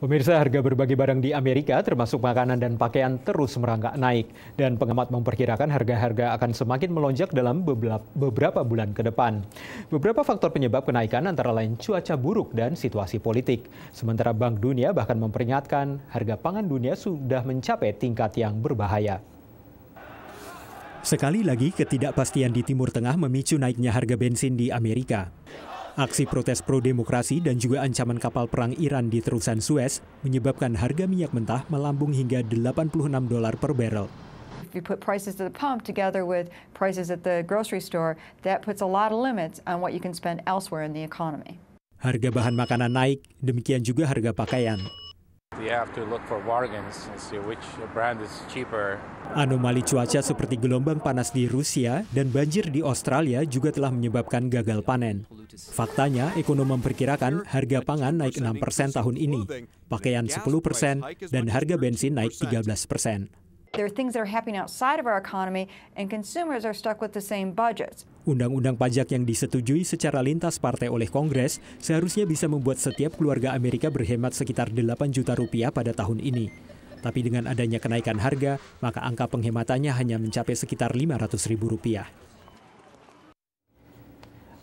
Pemirsa harga berbagai barang di Amerika termasuk makanan dan pakaian terus merangkak naik dan pengamat memperkirakan harga-harga akan semakin melonjak dalam beberapa bulan ke depan. Beberapa faktor penyebab kenaikan antara lain cuaca buruk dan situasi politik. Sementara Bank Dunia bahkan memperingatkan harga pangan dunia sudah mencapai tingkat yang berbahaya. Sekali lagi ketidakpastian di Timur Tengah memicu naiknya harga bensin di Amerika. Aksi protes pro-demokrasi dan juga ancaman kapal perang Iran di terusan Suez menyebabkan harga minyak mentah melambung hingga 86 dolar per barrel. Harga bahan makanan naik, demikian juga harga pakaian. Anomali cuaca seperti gelombang panas di Rusia dan banjir di Australia juga telah menyebabkan gagal panen. Faktanya, ekonom memperkirakan harga pangan naik 6 persen tahun ini, pakaian 10 persen, dan harga bensin naik 13 persen. There are things that are happening outside of our economy and consumers are stuck with the same budgets. Undang-undang pajak yang disetujui secara lintas partai oleh Kongres seharusnya bisa membuat setiap keluarga Amerika berhemat sekitar 8 juta rupiah pada tahun ini. Tapi dengan adanya kenaikan harga, maka angka penghematannya hanya mencapai sekitar 500 ribu rupiah.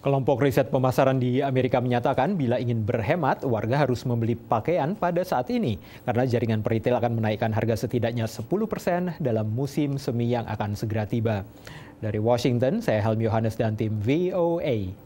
Kelompok riset pemasaran di Amerika menyatakan bila ingin berhemat, warga harus membeli pakaian pada saat ini karena jaringan peritel akan menaikkan harga setidaknya 10% dalam musim semi yang akan segera tiba. Dari Washington, saya Helmi Yohanes dan tim VOA.